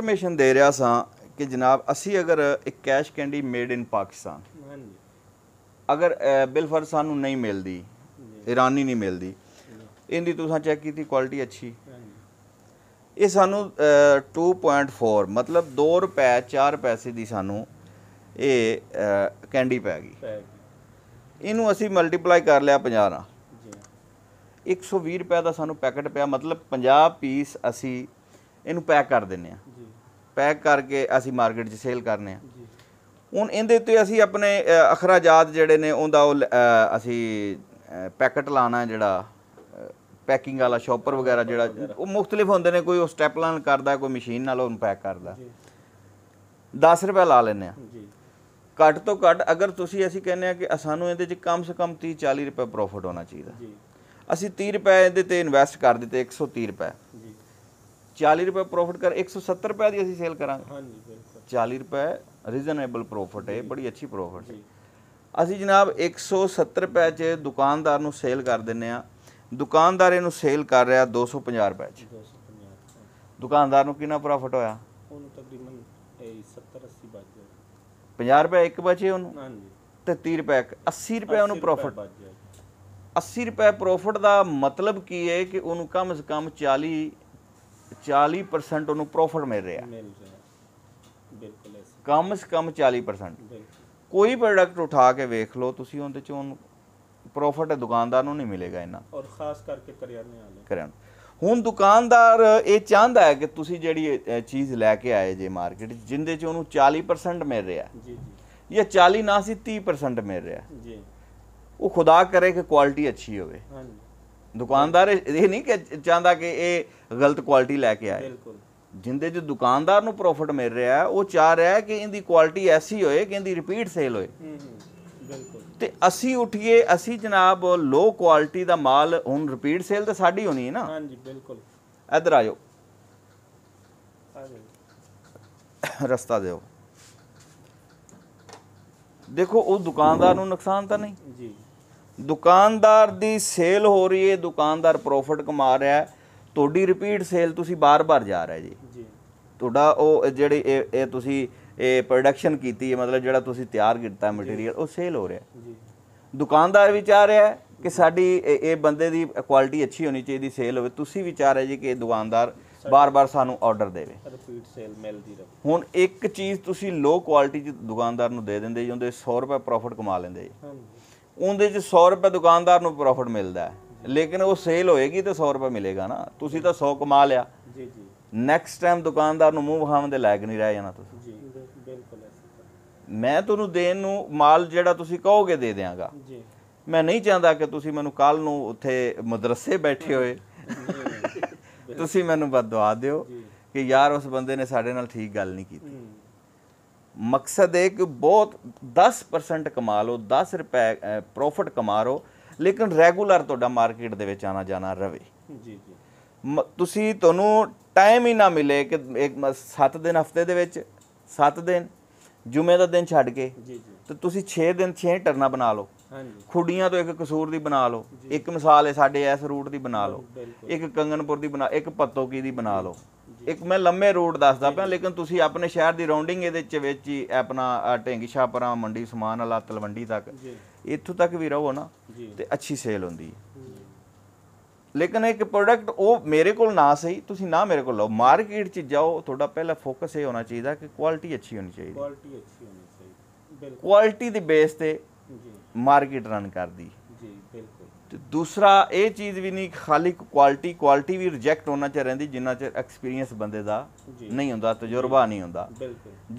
Information ਦੇ ਰਿਹਾ ਸਾਂ ਕਿ ਜਨਾਬ ਅਸੀਂ ਅਗਰ ਇੱਕ cash candy made in Pakistan ਅਗਰ ਬਿਲਫਰ ਸਾਨੂੰ ਨਹੀਂ ਮਿਲਦੀ ਇਰਾਨੀ ਨਹੀਂ ਮਿਲਦੀ ਇਹਦੀ ਤੁਸੀਂ ਚੈੱਕ ਕੀਤੀ ਕੁਆਲਿਟੀ ਅੱਛੀ ਇਹ ਸਾਨੂੰ 2.4 ਮਤਲਬ 2 ਰੁਪਏ 4 ਪੈਸੇ ਦੀ ਸਾਨੂੰ ਇਹ ਕੈਂਡੀ ਪੈ ਗਈ ਇਹਨੂੰ ਅਸੀਂ ਮਲਟੀਪਲਾਈ ਕਰ ਲਿਆ 50 ਨਾਲ 120 ਰੁਪਏ ਦਾ ਸਾਨੂੰ ਪੈਕਟ ਪਿਆ ਮਤਲਬ 50 ਪੀਸ ਅਸੀਂ ਇਹਨੂੰ ਪੈਕ ਕਰ ਦਿੰਨੇ ਆ ਪੈਕ ਕਰਕੇ ਅਸੀਂ ਮਾਰਕੀਟ 'ਚ ਸੇਲ ਕਰਨੇ ਆ ਹੁਣ ਇਹਦੇ ਉੱਤੇ ਅਸੀਂ ਆਪਣੇ ਅਖਰਾਜਾਤ ਜਿਹੜੇ ਨੇ ਉਹਦਾ ਉਹ ਅਸੀਂ ਪੈਕਟ ਲਾਣਾ ਜਿਹੜਾ ਪੈਕਿੰਗ ਵਾਲਾ ਸ਼ਾਪਰ ਵਗੈਰਾ ਜਿਹੜਾ ਉਹ ਮੁxtਲਿਫ ਹੁੰਦੇ ਨੇ ਕੋਈ ਉਹ ਸਟੈਪ ਨਾਲ ਕਰਦਾ ਕੋਈ ਮਸ਼ੀਨ ਨਾਲ ਉਹਨੂੰ ਪੈਕ ਕਰਦਾ 10 ਰੁਪਏ ਲਾ ਲੈਨੇ ਆ ਜੀ ਘੱਟ ਤੋਂ ਘੱਟ ਅਗਰ ਤੁਸੀਂ ਅਸੀਂ ਕਹਿੰਦੇ ਆ ਕਿ ਸਾਨੂੰ ਇਹਦੇ 'ਚ ਕਮ ਸੇ ਕਮ 30 40 ਰੁਪਏ ਪ੍ਰੋਫਿਟ ਹੋਣਾ ਚਾਹੀਦਾ ਜੀ ਅਸੀਂ 30 ਰੁਪਏ ਇਹਦੇ ਤੇ ਇਨਵੈਸਟ ਕਰ ਦਿੱਤੇ 130 ਰੁਪਏ ਜੀ 40 ਰੁਪਏ ਪ੍ਰੋਫਿਟ ਕਰ 170 ਰੁਪਏ ਦੀ ਅਸੀਂ ਸੇਲ ਕਰਾਂਗੇ ਹਾਂਜੀ ਬਿਲਕੁਲ 40 ਰੁਪਏ ਰੀਜ਼ਨੇਬਲ ਪ੍ਰੋਫਿਟ ਹੈ ਬੜੀ ਅੱਛੀ ਪ੍ਰੋਫਿਟ ਹੈ ਅਸੀਂ ਜਨਾਬ 170 ਰੁਪਏ 'ਚ ਦੁਕਾਨਦਾਰ ਨੂੰ ਸੇਲ ਕਰ ਦਿੰਨੇ ਆ ਦੁਕਾਨਦਾਰ ਇਹਨੂੰ ਸੇਲ ਕਰ ਰਿਹਾ 250 ਰੁਪਏ 'ਚ 250 ਦੁਕਾਨਦਾਰ ਨੂੰ ਕਿੰਨਾ ਪ੍ਰੋਫਿਟ ਹੋਇਆ ਉਹਨੂੰ ਤਕਰੀਬਨ 70 80 ਬਚ ਗਿਆ 50 ਰੁਪਏ ਇੱਕ ਬਚੇ ਉਹਨੂੰ ਹਾਂਜੀ ਤੇ 30 ਰੁਪਏ 80 ਰੁਪਏ ਉਹਨੂੰ ਪ੍ਰੋਫਿਟ 80 ਰੁਪਏ ਪ੍ਰੋਫਿਟ ਦਾ ਮਤਲਬ ਕੀ ਹੈ ਕਿ ਉਹਨੂੰ ਕਮ ਸੇ ਕਮ 40 40% ਉਹਨੂੰ ਪ੍ਰੋਫਿਟ ਮਿਲ ਰਿਹਾ ਮਿਲ ਰਿਹਾ ਬਿਲਕੁਲ ਐਸੀ ਕਮ ਸੇ ਕਮ 40% ਕੋਈ ਪ੍ਰੋਡਕਟ ਉਠਾ ਕੇ ਵੇਖ ਲਓ ਤੁਸੀਂ ਉਹਦੇ ਚੋਂ ਪ੍ਰੋਫਿਟ ਦੁਕਾਨਦਾਰ ਨੂੰ ਨਹੀਂ ਮਿਲੇਗਾ ਇਹਨਾਂ ਔਰ ਖਾਸ ਕਰਕੇ ਕਰਿਆਨੇ ਵਾਲੇ ਕਰਿਆਨੇ ਹੁਣ ਦੁਕਾਨਦਾਰ ਇਹ ਚਾਹੁੰਦਾ ਹੈ ਕਿ ਤੁਸੀਂ ਜਿਹੜੀ ਚੀਜ਼ ਲੈ ਕੇ ਆਏ ਜੇ ਮਾਰਕੀਟ ਜਿੰਦੇ ਚ ਉਹਨੂੰ 40% ਮਿਲ ਰਿਹਾ ਜੀ ਜੀ ਇਹ 40 ਨਾ ਸੀ 30% ਮਿਲ ਰਿਹਾ ਜੀ ਉਹ ਖੁਦਾ ਕਰੇ ਕਿ ਕੁਆਲਿਟੀ ਅੱਛੀ ਹੋਵੇ ਹਾਂਜੀ ਦੁਕਾਨਦਾਰ ਇਹ ਨਹੀਂ ਕਿ ਚਾਹੁੰਦਾ ਕਿ ਇਹ ਗਲਤ ਕੁਆਲਿਟੀ ਲੈ ਕੇ ਆਏ ਬਿਲਕੁਲ ਜਿੰਦੇ ਜੋ ਦੁਕਾਨਦਾਰ ਨੂੰ ਪ੍ਰੋਫਿਟ ਮਿਲ ਰਿਹਾ ਉਹ ਚਾਹ ਰਿਹਾ ਕਿ ਇਹਦੀ ਕੁਆਲਿਟੀ ਐਸੀ ਹੋਏ ਕਿ ਇਹਦੀ ਰਿਪੀਟ ਸੇਲ ਹੋਏ ਬਿਲਕੁਲ ਤੇ ਅਸੀਂ ਉਠੀਏ ਅਸੀਂ ਜਨਾਬ ਲੋ ਕੁਆਲਿਟੀ ਦਾ ਮਾਲ ਹੁਣ ਰਿਪੀਟ ਸੇਲ ਤਾਂ ਸਾਡੀ ਹੋਣੀ ਹੈ ਨਾ ਹਾਂਜੀ ਬਿਲਕੁਲ ਇੱਧਰ ਆਜੋ ਜਾਓ ਰਸਤਾ ਦਿਓ ਦੇਖੋ ਉਹ ਦੁਕਾਨਦਾਰ ਨੂੰ ਨੁਕਸਾਨ ਤਾਂ ਨਹੀਂ ਜੀ ਦੁਕਾਨਦਾਰ ਦੀ ਸੇਲ ਹੋ ਰਹੀ ਹੈ ਦੁਕਾਨਦਾਰ ਪ੍ਰੋਫਿਟ ਕਮਾ ਰਿਹਾ ਹੈ ਤੁਹਾਡੀ ਰਿਪੀਟ ਸੇਲ ਤੁਸੀਂ ਬਾਰ-ਬਾਰ ਜਾ ਰਹੇ ਜੀ ਜੀ ਤੁਹਾਡਾ ਉਹ ਜਿਹੜੀ ਇਹ ਤੁਸੀਂ ਇਹ ਪ੍ਰੋਡਕਸ਼ਨ ਕੀਤੀ ਹੈ ਮਤਲਬ ਜਿਹੜਾ ਤੁਸੀਂ ਤਿਆਰ ਕੀਤਾ ਮਟੀਰੀਅਲ ਉਹ ਸੇਲ ਹੋ ਰਿਹਾ ਜੀ ਦੁਕਾਨਦਾਰ ਵੀ ਚਾਹ ਰਿਹਾ ਕਿ ਸਾਡੀ ਇਹ ਬੰਦੇ ਦੀ ਕੁਆਲਿਟੀ ਅੱਛੀ ਹੋਣੀ ਚਾਹੀਦੀ ਸੇਲ ਹੋਵੇ ਤੁਸੀਂ ਵੀ ਚਾਹ ਰਹੇ ਜੀ ਕਿ ਇਹ ਦੁਕਾਨਦਾਰ ਬਾਰ-ਬਾਰ ਸਾਨੂੰ ਆਰਡਰ ਦੇਵੇ ਰਿਪੀਟ ਸੇਲ ਮਿਲਦੀ ਰਹੇ ਹੁਣ ਇੱਕ ਚੀਜ਼ ਤੁਸੀਂ ਲੋ ਕੁਆਲਿਟੀ ਚ ਦੁਕਾਨਦਾਰ ਨੂੰ ਦੇ ਦਿੰਦੇ ਜੀ 100 ਰੁਪਏ ਪ੍ਰੋਫਿਟ ਕਮਾ ਲੈਂਦੇ ਜੀ ਹਾਂਜੀ ਉਹਦੇ 'ਚ 100 ਰੁਪਏ ਦੁਕਾਨਦਾਰ ਨੂੰ ਪ੍ਰੋਫਿਟ ਮਿਲਦਾ ਹੈ ਲੇਕਿਨ ਉਹ ਸੇਲ ਹੋਏਗੀ ਤੇ 100 ਰੁਪਏ ਮਿਲੇਗਾ ਨਾ ਤੁਸੀਂ ਤਾਂ 100 ਕਮਾ ਲਿਆ ਜੀ ਜੀ ਨੈਕਸਟ ਟਾਈਮ ਦੁਕਾਨਦਾਰ ਨੂੰ ਮੂੰਹ ਵਿਖਾਉਣ ਦੇ ਲਾਇਕ ਨਹੀਂ ਰਹਿ ਜਾਣਾ ਤੁਸੀਂ ਜੀ ਬਿਲਕੁਲ ਮੈਂ ਤੁਹਾਨੂੰ ਦੇਣ ਨੂੰ ਮਾਲ ਜਿਹੜਾ ਤੁਸੀਂ ਕਹੋਗੇ ਦੇ ਦਿਆਂਗਾ ਜੀ ਮੈਂ ਨਹੀਂ ਚਾਹੁੰਦਾ ਕਿ ਤੁਸੀਂ ਮੈਨੂੰ ਕੱਲ ਨੂੰ ਉੱਥੇ ਮਦਰਸੇ ਬੈਠੇ ਹੋਏ ਤੁਸੀਂ ਮੈਨੂੰ ਬਦਦੁਆ ਦਿਓ ਕਿ ਯਾਰ ਉਸ ਬੰਦੇ ਨੇ ਸਾਡੇ ਨਾਲ ਠੀਕ ਗੱਲ ਨਹੀਂ ਕੀਤੀ ਮਕਸਦ ਹੈ ਕਿ ਬਹੁਤ 10% ਕਮਾ ਲਓ 10 ਰੁਪਏ ਪ੍ਰੋਫਿਟ ਕਮਾ ਲਓ ਲੇਕਿਨ ਰੈਗੂਲਰ ਤੁਹਾਡਾ ਮਾਰਕੀਟ ਦੇ ਵਿੱਚ ਆਣਾ ਜਾਣਾ ਰਵੇ ਜੀ ਜੀ ਤੁਸੀਂ ਤੁਹਾਨੂੰ ਟਾਈਮ ਹੀ ਨਾ ਮਿਲੇ ਕਿ ਇੱਕ 7 ਦਿਨ ਹਫਤੇ ਦੇ ਵਿੱਚ 7 ਦਿਨ ਜੁਮੇ ਦਾ ਦਿਨ ਛੱਡ ਕੇ ਜੀ ਜੀ ਤੇ ਤੁਸੀਂ 6 ਦਿਨ 6 ਟਰਨਾ ਬਣਾ ਲਓ ਹਾਂਜੀ ਖੁੱਡੀਆਂ ਤੋਂ ਇੱਕ ਕਸੂਰ ਦੀ ਬਣਾ ਲਓ ਇੱਕ ਮਿਸਾਲ ਹੈ ਸਾਡੇ ਇਸ ਰੂਟ ਦੀ ਬਣਾ ਲਓ ਇੱਕ ਕੰਗਨਪੁਰ ਦੀ ਬਣਾ ਇੱਕ ਪੱਤੋਕੀ ਦੀ ਬਣਾ ਲਓ ਇੱਕ ਮੈਂ ਲੰਮੇ ਰੋਡ ਦੱਸਦਾ ਪਿਆ ਲੇਕਿਨ ਤੁਸੀਂ ਆਪਣੇ ਸ਼ਹਿਰ ਦੀ ਰਾਉਂਡਿੰਗ ਇਹਦੇ ਚ ਵਿੱਚ ਹੀ ਆਪਣਾ ਢੇਂਗੀ ਸ਼ਾਹਪੁਰਾ ਮੰਡੀ ਸਮਾਨ ਵਾਲਾ ਤਲਵੰਡੀ ਤੱਕ ਇੱਥੋਂ ਤੱਕ ਵੀ ਰਹੋ ਨਾ ਤੇ ਅੱਛੀ ਸੇਲ ਹੁੰਦੀ ਹੈ ਲੇਕਿਨ ਇੱਕ ਪ੍ਰੋਡਕਟ ਉਹ ਮੇਰੇ ਕੋਲ ਨਾ ਸਹੀ ਤੁਸੀਂ ਨਾ ਮੇਰੇ ਕੋਲ ਲਓ ਮਾਰਕੀਟ 'ਚ ਜਾਓ ਤੁਹਾਡਾ ਪਹਿਲਾ ਫੋਕਸ ਇਹ ਹੋਣਾ ਚਾਹੀਦਾ ਕਿ ਕੁਆਲਿਟੀ ਅੱਛੀ ਹੋਣੀ ਚਾਹੀਦੀ ਕੁਆਲਿਟੀ ਅੱਛੀ ਹੋਣੀ ਚਾਹੀਦੀ ਬਿਲਕੁਲ ਕੁਆਲਿਟੀ ਦੇ ਬੇਸ ਤੇ ਜੀ ਮਾਰਕੀਟ ਰਨ ਕਰਦੀ ਜੀ ਬਿਲਕੁਲ ਤੇ ਦੂਸਰਾ ਇਹ ਚੀਜ਼ ਵੀ ਨਹੀਂ ਖਾਲੀ ਕੁਆਲਿਟੀ ਕੁਆਲਿਟੀ ਵੀ ਰਿਜੈਕਟ ਹੋਣਾ ਚਾਹ ਰਹਿੰਦੀ ਜਿੰਨਾ ਚਿਰ ਐਕਸਪੀਰੀਅੰਸ ਬੰਦੇ ਦਾ ਨਹੀਂ ਹੁੰਦਾ ਤਜਰਬਾ ਨਹੀਂ ਹੁੰਦਾ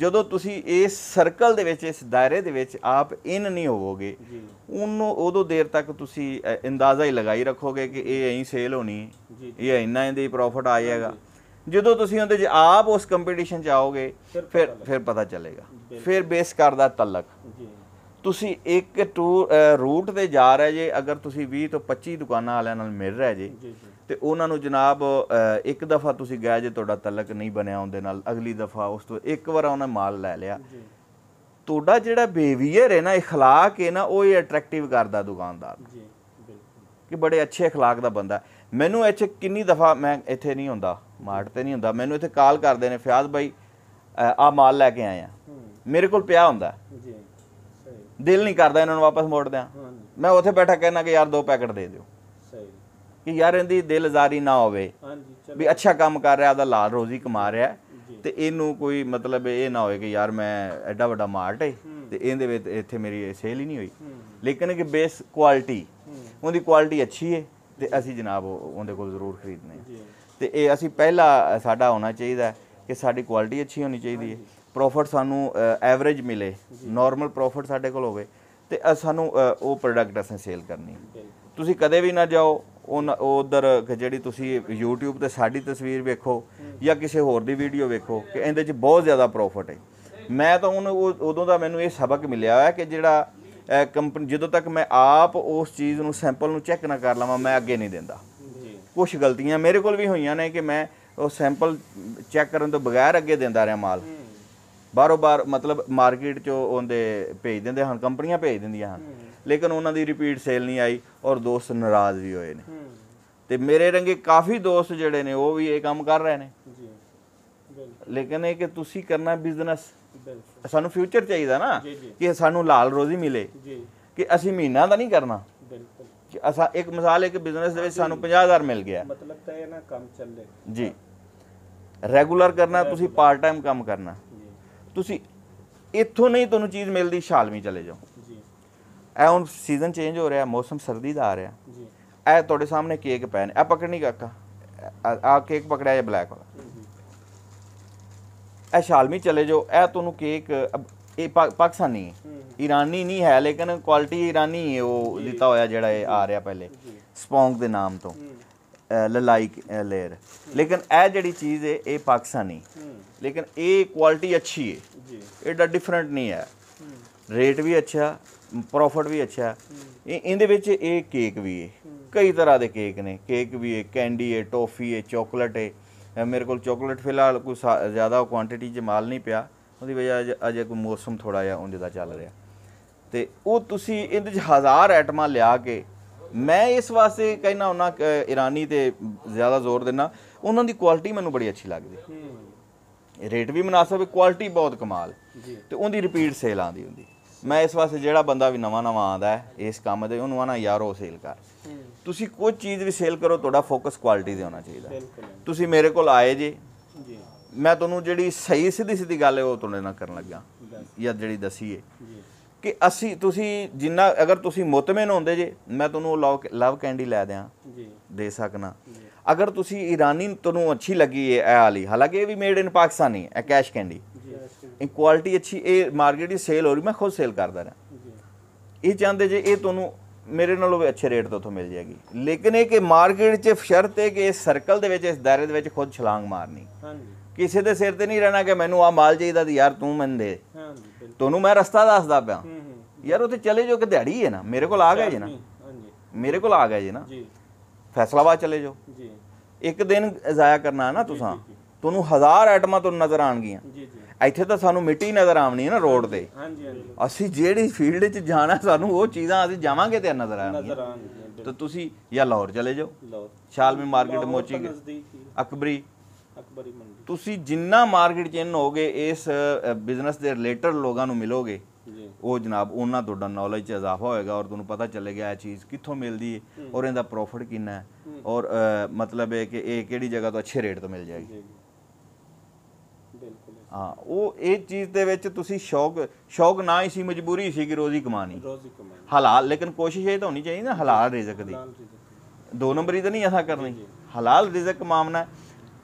ਜਦੋਂ ਤੁਸੀਂ ਇਸ ਸਰਕਲ ਦੇ ਵਿੱਚ ਇਸ ਦਾਇਰੇ ਦੇ ਵਿੱਚ ਆਪ ਇਨ ਨਹੀਂ ਹੋਵੋਗੇ ਉਹਨੂੰ ਉਦੋਂ ਦੇਰ ਤੱਕ ਤੁਸੀਂ ਅੰਦਾਜ਼ਾ ਹੀ ਲਗਾਈ ਰੱਖੋਗੇ ਕਿ ਇਹ ਐਂ ਸੇਲ ਹੋਣੀ ਇਹ ਇੰਨਾ ਇਹਦੇ ਪ੍ਰੋਫਿਟ ਆ ਜਾਏਗਾ ਜਦੋਂ ਤੁਸੀਂ ਉਹਦੇ 'ਚ ਆਪ ਉਸ ਕੰਪੀਟੀਸ਼ਨ 'ਚ ਆਓਗੇ ਫਿਰ ਫਿਰ ਪਤਾ ਚੱਲੇਗਾ ਫਿਰ ਬੇਸ ਕਰਦਾ ਤਲਕ ਜੀ ਤੁਸੀਂ ਇੱਕ ਟੂਰ ਰੂਟ ਤੇ ਜਾ ਰਹੇ ਜੇ ਅਗਰ ਤੁਸੀਂ 20 ਤੋਂ 25 ਦੁਕਾਨਾਂ ਵਾਲਿਆਂ ਨਾਲ ਮਿਲ ਰਹੇ ਜੇ ਤੇ ਉਹਨਾਂ ਨੂੰ ਜਨਾਬ ਇੱਕ ਦਫਾ ਤੁਸੀਂ ਗਏ ਜੇ ਤੁਹਾਡਾ ਤਲਕ ਨਹੀਂ ਬਣਿਆ ਉਹਦੇ ਨਾਲ ਅਗਲੀ ਦਫਾ ਉਸ ਤੋਂ ਇੱਕ ਵਾਰ ਉਹਨੇ ਮਾਲ ਲੈ ਲਿਆ ਤੁਹਾਡਾ ਜਿਹੜਾ ਬੇਵੀਅਰ ਹੈ ਨਾ اخلاق ਹੈ ਨਾ ਉਹ ਹੀ ਅਟਰੈਕਟਿਵ ਕਰਦਾ ਦੁਕਾਨਦਾਰ ਜੀ ਬਿਲਕੁਲ ਕਿ ਬੜੇ ਅੱਛੇ اخلاق ਦਾ ਬੰਦਾ ਮੈਨੂੰ ਇੱਥੇ ਕਿੰਨੀ ਦਫਾ ਮੈਂ ਇੱਥੇ ਨਹੀਂ ਹੁੰਦਾ ਮਾਰਟ ਤੇ ਨਹੀਂ ਹੁੰਦਾ ਮੈਨੂੰ ਇੱਥੇ ਕਾਲ ਕਰਦੇ ਨੇ ਫਿਆਜ਼ ਭਾਈ ਆ ਮਾਲ ਲੈ ਕੇ ਆਏ ਆ ਮੇਰੇ ਕੋਲ ਪਿਆ ਹੁੰਦਾ ਜੀ ਦਿਲ ਨਹੀਂ ਕਰਦਾ ਇਹਨਾਂ ਨੂੰ ਵਾਪਸ ਮੋੜ ਦਿਆਂ ਮੈਂ ਉੱਥੇ ਬੈਠਾ ਕਹਿਣਾ ਕਿ ਯਾਰ ਦੋ ਪੈਕਟ ਦੇ ਦਿਓ ਸਹੀ ਕਿ ਯਾਰ ਇਹਦੀ ਦਿਲਜ਼ਾਰੀ ਨਾ ਹੋਵੇ ਹਾਂਜੀ ਵੀ ਅੱਛਾ ਕੰਮ ਕਰ ਰਿਹਾ ਆਦਾ ਲਾਲ ਰੋਜ਼ੀ ਕਮਾ ਰਿਹਾ ਤੇ ਇਹਨੂੰ ਕੋਈ ਮਤਲਬ ਇਹ ਨਾ ਹੋਵੇ ਕਿ ਯਾਰ ਮੈਂ ਐਡਾ ਵੱਡਾ ਮਾਰਟ ਹੈ ਤੇ ਇਹਦੇ ਵਿੱਚ ਇੱਥੇ ਮੇਰੀ ਸੇਲ ਹੀ ਨਹੀਂ ਹੋਈ ਲੇਕਿਨ ਕਿ ਬੇਸ ਕੁਆਲਿਟੀ ਉਹਦੀ ਕੁਆਲਿਟੀ ਅੱਛੀ ਹੈ ਤੇ ਅਸੀਂ ਜਨਾਬ ਉਹਦੇ ਕੋਲ ਜ਼ਰੂਰ ਖਰੀਦਨੇ ਤੇ ਇਹ ਅਸੀਂ ਪਹਿਲਾ ਸਾਡਾ ਹੋਣਾ ਚਾਹੀਦਾ ਕਿ ਸਾਡੀ ਕੁਆਲਿਟੀ ਅੱਛੀ ਹੋਣੀ ਚਾਹੀਦੀ ਹੈ ਪ੍ਰੋਫਿਟ ਸਾਨੂੰ ਐਵਰੇਜ ਮਿਲੇ ਨਾਰਮਲ ਪ੍ਰੋਫਿਟ ਸਾਡੇ ਕੋਲ ਹੋਵੇ ਤੇ ਸਾਨੂੰ ਉਹ ਪ੍ਰੋਡਕਟ ਅਸੀਂ ਸੇਲ ਕਰਨੀ ਤੁਸੀਂ ਕਦੇ ਵੀ ਨਾ ਜਾਓ ਉਹ ਉਧਰ ਜਿਹੜੀ ਤੁਸੀਂ YouTube ਤੇ ਸਾਡੀ ਤਸਵੀਰ ਵੇਖੋ ਜਾਂ ਕਿਸੇ ਹੋਰ ਦੀ ਵੀਡੀਓ ਵੇਖੋ ਕਿ ਇਹਦੇ 'ਚ ਬਹੁਤ ਜ਼ਿਆਦਾ ਪ੍ਰੋਫਿਟ ਹੈ ਮੈਂ ਤਾਂ ਉਹ ਉਦੋਂ ਦਾ ਮੈਨੂੰ ਇਹ ਸਬਕ ਮਿਲਿਆ ਹੈ ਕਿ ਜਿਹੜਾ ਕੰਪਨੀ ਜਦੋਂ ਤੱਕ ਮੈਂ ਆਪ ਉਸ ਚੀਜ਼ ਨੂੰ ਸੈਂਪਲ ਨੂੰ ਚੈੱਕ ਨਾ ਕਰ ਲਵਾਂ ਮੈਂ ਅੱਗੇ ਨਹੀਂ ਦਿੰਦਾ ਕੁਝ ਗਲਤੀਆਂ ਮੇਰੇ ਕੋਲ ਵੀ ਹੋਈਆਂ ਨੇ ਕਿ ਮੈਂ ਉਹ ਸੈਂਪਲ ਚੈੱਕ ਕਰਨ ਤੋਂ ਬਗੈਰ ਅੱਗੇ ਦਿੰਦਾ ਰਿਹਾ ਮਾਲ ਬਾਰੋ ਬਾਰ ਮਤਲਬ ਮਾਰਕੀਟ 'ਚੋਂ ਉਹਦੇ ਭੇਜ ਦਿੰਦੇ ਹਨ ਕੰਪਨੀਆਂ ਭੇਜ ਦਿੰਦੀਆਂ ਹਨ ਲੇਕਿਨ ਉਹਨਾਂ ਦੀ ਰਿਪੀਟ ਸੇਲ ਨਹੀਂ ਆਈ ਔਰ ਦੋਸਤ ਨਾਰਾਜ਼ ਵੀ ਹੋਏ ਨੇ ਤੇ ਮੇਰੇ ਰੰਗੇ ਕਾਫੀ ਦੋਸਤ ਜਿਹੜੇ ਨੇ ਉਹ ਵੀ ਇਹ ਕੰਮ ਕਰ ਰਹੇ ਨੇ ਜੀ ਲੇਕਿਨ ਇਹ ਕਿ ਤੁਸੀਂ ਕਰਨਾ ਬਿਜ਼ਨਸ ਸਾਨੂੰ ਫਿਊਚਰ ਚਾਹੀਦਾ ਨਾ ਕਿ ਸਾਨੂੰ ਲਾਲ ਰੋਜ਼ੀ ਮਿਲੇ ਕਿ ਅਸੀਂ ਮਹੀਨਾ ਦਾ ਨਹੀਂ ਕਰਨਾ ਕਿ ਅਸਾਂ ਇੱਕ ਮਿਸਾਲ ਹੈ ਕਿ ਬਿਜ਼ਨਸ ਦੇ ਵਿੱਚ ਸਾਨੂੰ 50000 ਮਿਲ ਗਿਆ ਮਤਲਬ ਤਾਂ ਇਹ ਨਾ ਕੰਮ ਚੱਲੇ ਜੀ ਰੈਗੂਲਰ ਕਰਨਾ ਤੁਸੀਂ ਪਾਰਟ ਟਾਈਮ ਕੰਮ ਕਰਨਾ ਤੁਸੀਂ ਇੱਥੋਂ ਨਹੀਂ ਤੁਹਾਨੂੰ ਚੀਜ਼ ਮਿਲਦੀ ਸ਼ਾਲਮੀ ਚਲੇ ਜਾਓ ਜੀ ਐ ਹੁਣ ਸੀਜ਼ਨ ਚੇਂਜ ਹੋ ਰਿਹਾ ਮੌਸਮ ਸਰਦੀ ਦਾ ਆ ਰਿਹਾ ਜੀ ਐ ਤੁਹਾਡੇ ਸਾਹਮਣੇ ਕੇਕ ਪੈ ਨੇ ਆ ਪਕੜਨੀ ਕਾਕਾ ਆ ਕੇਕ ਪਕੜਿਆ ਇਹ ਬਲੈਕ ਵਾਲਾ ਐ ਸ਼ਾਲਮੀ ਚਲੇ ਜਾਓ ਐ ਤੁਹਾਨੂੰ ਕੇਕ ਇਹ ਪਾਕਿਸਤਾਨੀ ਹੈ ਇਰਾਨੀ ਨਹੀਂ ਹੈ ਲੇਕਿਨ ਕੁਆਲਿਟੀ ਇਰਾਨੀ ਹੈ ਉਹ ਦਿੱਤਾ ਹੋਇਆ ਜਿਹੜਾ ਇਹ ਆ ਰਿਹਾ ਪਹਿਲੇ ਸਪੌਂਗ ਦੇ ਨਾਮ ਤੋਂ ਲਲਾਈ ਲੇਅਰ ਲੇਕਿਨ ਇਹ ਜਿਹੜੀ ਚੀਜ਼ ਹੈ ਇਹ ਪਾਕਿਸਤਾਨੀ ਲੇਕਿਨ ਇਹ ਕੁਆਲਿਟੀ ਅੱਛੀ ਹੈ ਜੀ ਇਹਦਾ ਡਿਫਰੈਂਟ ਨਹੀਂ ਹੈ ਰੇਟ ਵੀ ਅੱਛਾ ਪ੍ਰੋਫਿਟ ਵੀ ਅੱਛਾ ਇਹ ਇਹਦੇ ਵਿੱਚ ਇਹ ਕੇਕ ਵੀ ਹੈ ਕਈ ਤਰ੍ਹਾਂ ਦੇ ਕੇਕ ਨੇ ਕੇਕ ਵੀ ਹੈ ਕੈਂਡੀ ਹੈ ਟੌਫੀ ਹੈ ਚਾਕਲੇਟ ਹੈ ਮੇਰੇ ਕੋਲ ਚਾਕਲੇਟ ਫਿਲਹਾਲ ਕੋਈ ਜ਼ਿਆਦਾ ਕੁਆਂਟੀਟੀ ਜਮਾਲ ਨਹੀਂ ਪਿਆ ਉਹਦੀ ਵਜ੍ਹਾ ਅਜੇ ਕੋਈ ਮੌਸਮ ਥੋੜਾ ਜਿਹਾ ਉਂਝ ਦਾ ਚੱਲ ਰਿਹਾ ਤੇ ਉਹ ਤੁਸੀਂ ਇਹਦੇ ਚ ਹਜ਼ਾਰ ਆਈਟਮਾਂ ਲਿਆ ਕੇ ਮੈਂ ਇਸ ਵਾਸਤੇ ਕਹਿਣਾ ਉਹਨਾਂ ਇਰਾਨੀ ਤੇ ਜ਼ਿਆਦਾ ਜ਼ੋਰ ਦਿੰਨਾ ਉਹਨਾਂ ਦੀ ਕੁਆਲਿਟੀ ਮੈਨੂੰ ਬੜੀ ਅੱਛੀ ਲੱਗਦੀ ਰੇਟ ਵੀ ਮناسب ਹੈ ਕੁਆਲਿਟੀ ਬਹੁਤ ਕਮਾਲ ਤੇ ਉਹਦੀ ਰਿਪੀਟ ਸੇਲ ਆਂਦੀ ਹੁੰਦੀ ਮੈਂ ਇਸ ਵਾਸਤੇ ਜਿਹੜਾ ਬੰਦਾ ਵੀ ਨਵਾਂ ਨਵਾਂ ਆਂਦਾ ਹੈ ਇਸ ਕੰਮ ਦੇ ਉਹਨੂੰ ਆਣਾ ਯਾਰ ਉਹ ਸੇਲ ਕਰ ਤੁਸੀਂ ਕੋਈ ਚੀਜ਼ ਵੀ ਸੇਲ ਕਰੋ ਤੁਹਾਡਾ ਫੋਕਸ ਕੁਆਲਿਟੀ ਤੇ ਹੋਣਾ ਚਾਹੀਦਾ ਤੁਸੀਂ ਮੇਰੇ ਕੋਲ ਆਏ ਜੀ ਮੈਂ ਤੁਹਾਨੂੰ ਜਿਹੜੀ ਸਹੀ ਸਿੱਧੀ ਸਿੱਧੀ ਗੱਲ ਹੈ ਉਹ ਤੁਹਾਡੇ ਨਾਲ ਕਰਨ ਲੱਗਾ ਜਾਂ ਜਿਹੜੀ ਦਸੀ ਹੈ ਕਿ ਅਸੀਂ ਤੁਸੀਂ ਜਿੰਨਾ ਅਗਰ ਤੁਸੀਂ ਮੁਤਮਨ ਹੁੰਦੇ ਜੇ ਮੈਂ ਤੁਹਾਨੂੰ ਉਹ ਲਵ ਕੈਂਡੀ ਲੈ ਦਿਆਂ ਜੀ ਦੇ ਸਕਣਾ ਅਗਰ ਤੁਸੀਂ ਇਰਾਨੀ ਤੁਹਾਨੂੰ ਅੱਛੀ ਲੱਗੀ ਹੈ ਇਹ ਵਾਲੀ ਹਾਲਾਂਕਿ ਇਹ ਵੀ ਮੇਡ ਇਨ ਪਾਕਿਸਤਾਨੀ ਹੈ ਇਹ ਕੈਸ਼ ਕੈਂਡੀ ਇਹ ਕੁਆਲਿਟੀ ਅੱਛੀ ਇਹ ਮਾਰਕੀਟ ਦੀ ਸੇਲ ਹੋ ਰਹੀ ਮੈਂ ਖੁਦ ਸੇਲ ਕਰਦਾ ਰਿਹਾ ਇਹ ਚਾਹੁੰਦੇ ਜੇ ਇਹ ਤੁਹਾਨੂੰ ਮੇਰੇ ਨਾਲੋਂ ਵੀ ਅੱਛੇ ਰੇਟ ਤੋਂ ਤੋਂ ਮਿਲ ਜਾਏਗੀ ਲੇਕਿਨ ਇਹ ਕਿ ਮਾਰਕੀਟ 'ਚ ਸ਼ਰਤ ਹੈ ਕਿ ਇਸ ਸਰਕਲ ਦੇ ਵਿੱਚ ਇਸ ਦਾਇਰੇ ਦੇ ਵਿੱਚ ਖੁਦ ਛਲਾਂਗ ਮਾਰਨੀ ਹਾਂਜੀ ਕਿਸੇ ਦੇ ਸਿਰ ਤੇ ਨਹੀਂ ਰਹਿਣਾ ਕਿ ਮੈਨੂੰ ਆ ਮਾਲ ਚਾਹੀਦਾ ਤੇ ਯਾਰ ਤੂੰ ਮੈਨੂੰ ਦੇ ਤੁਹਾਨੂੰ ਮੈਂ ਰਸਤਾ ਦੱਸਦਾ ਪਿਆ ਯਾਰ ਉੱਥੇ ਚਲੇ ਜਾਓ ਕਿ ਦਿਹਾੜੀ ਹੈ ਨਾ ਮੇਰੇ ਕੋਲ ਆ ਗਿਆ ਜੀ ਨਾ ਮੇਰੇ ਕੋਲ ਆ ਗਿਆ ਜੀ ਨਾ ਜੀ ਫੈਸਲਾਬਾਦ ਚਲੇ ਜਾਓ ਜੀ ਇੱਕ ਦਿਨ ਜ਼ਾਇਆ ਕਰਨਾ ਨਾ ਤੁਸੀਂ ਤੁਹਾਨੂੰ ਹਜ਼ਾਰ ਆਈਟਮਾਂ ਤੁਹਾਨੂੰ ਨਜ਼ਰ ਆਣਗੀਆਂ ਜੀ ਜੀ ਇੱਥੇ ਤਾਂ ਸਾਨੂੰ ਮਿੱਟੀ ਨਜ਼ਰ ਆਉਣੀ ਹੈ ਨਾ ਰੋਡ ਤੇ ਹਾਂਜੀ ਹਾਂਜੀ ਅਸੀਂ ਜਿਹੜੀ ਫੀਲਡ 'ਚ ਜਾਣਾ ਸਾਨੂੰ ਉਹ ਚੀਜ਼ਾਂ ਅਸੀਂ ਜਾਵਾਂਗੇ ਤੇ ਨਜ਼ਰ ਆਣਗੀਆਂ ਤਾਂ ਤੁਸੀਂ ਜਾਂ ਲਾਹੌਰ ਚਲੇ ਜਾਓ ਲਾਹੌਰ ਸ਼ਾਲਮੀ ਮਾਰਕੀਟ ਮੋਚੀ ਅਕਬਰੀ ਅਕਬਰੀ ਮੰਡੀ ਤੁਸੀਂ ਜਿੰਨਾ ਮਾਰਕੀਟ 'ਚ ਇਨ ਹੋਗੇ ਇਸ ਬਿਜ਼ਨਸ ਦੇ ਰਿਲੇਟਡ ਲੋਕਾਂ ਨੂੰ ਮਿਲੋਗੇ ਉਹ ਜਨਾਬ ਉਹਨਾਂ ਤੁਹਾਡਾ ਨੌਲੇਜ 'ਚ ਇਜ਼ਾਫਾ ਹੋਏਗਾ ਔਰ ਤੁਹਾਨੂੰ ਪਤਾ ਚੱਲੇਗਾ ਇਹ ਚੀਜ਼ ਕਿੱਥੋਂ ਮਿਲਦੀ ਹੈ ਔਰ ਇਹਦਾ ਪ੍ਰੋਫਿਟ ਕਿੰਨਾ ਹੈ ਔਰ ਮਤਲਬ ਹੈ ਕਿ ਇਹ ਕਿਹੜੀ ਜਗ੍ਹਾ ਤੋਂ ਅੱਛੇ ਰੇਟ ਤੋਂ ਮਿਲ ਜਾਏਗੀ ਬਿਲਕੁਲ ਹਾਂ ਉਹ ਇਹ ਚੀਜ਼ ਦੇ ਵਿੱਚ ਤੁਸੀਂ ਸ਼ੌਕ ਸ਼ੌਕ ਨਾ ਹੀ ਸੀ ਮਜਬੂਰੀ ਸੀ ਕਿ ਰੋਜ਼ੀ ਕਮਾਣੀ ਰੋਜ਼ੀ ਕਮਾਣੀ ਹਲਾਲ ਲੇਕਿਨ ਕੋਸ਼ਿਸ਼ ਇਹ ਤਾਂ ਹੋਣੀ ਚਾਹੀਦੀ ਨਾ ਹਲਾਲ ਰਿਜ਼ਕ ਦੀ ਦੋ ਨੰਬਰੀ ਤਾਂ ਨਹੀਂ ਅਸਾ ਕਰਨੀ ਹਲਾਲ ਰਿਜ਼ਕ ਕਮਾਉਣਾ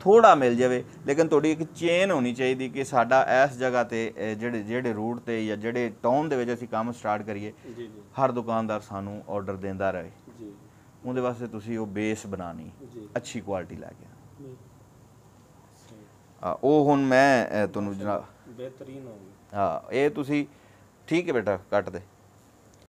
ਥੋੜਾ ਮਿਲ ਜਾਵੇ ਲੇਕਿਨ ਤੁਹਾਡੀ ਇੱਕ ਚੇਨ ਹੋਣੀ ਚਾਹੀਦੀ ਕਿ ਸਾਡਾ ਇਸ ਜਗ੍ਹਾ ਤੇ ਜਿਹੜੇ ਜਿਹੜੇ ਰੂਟ ਤੇ ਜਾਂ ਜਿਹੜੇ ਟਾਊਨ ਦੇ ਵਿੱਚ ਅਸੀਂ ਕੰਮ ਸਟਾਰਟ ਕਰੀਏ ਜੀ ਜੀ ਹਰ ਦੁਕਾਨਦਾਰ ਸਾਨੂੰ ਆਰਡਰ ਦਿੰਦਾ ਰਹੇ ਜੀ ਉਹਦੇ ਵਾਸਤੇ ਤੁਸੀਂ ਉਹ ਬੇਸ ਬਣਾਣੀ ਜੀ। ਅੱਛੀ ਕੁਆਲਿਟੀ ਲੈ ਕੇ ਆ, ਉਹ ਹੁਣ ਮੈਂ ਤੁਹਾਨੂੰ ਜਨਾਬ ਬਿਹਤਰੀਨ ਹੋਊਗੀ ਹਾਂ ਇਹ ਤੁਸੀਂ ਠੀਕ ਹੈ ਬੇਟਾ ਕੱਟ ਦੇ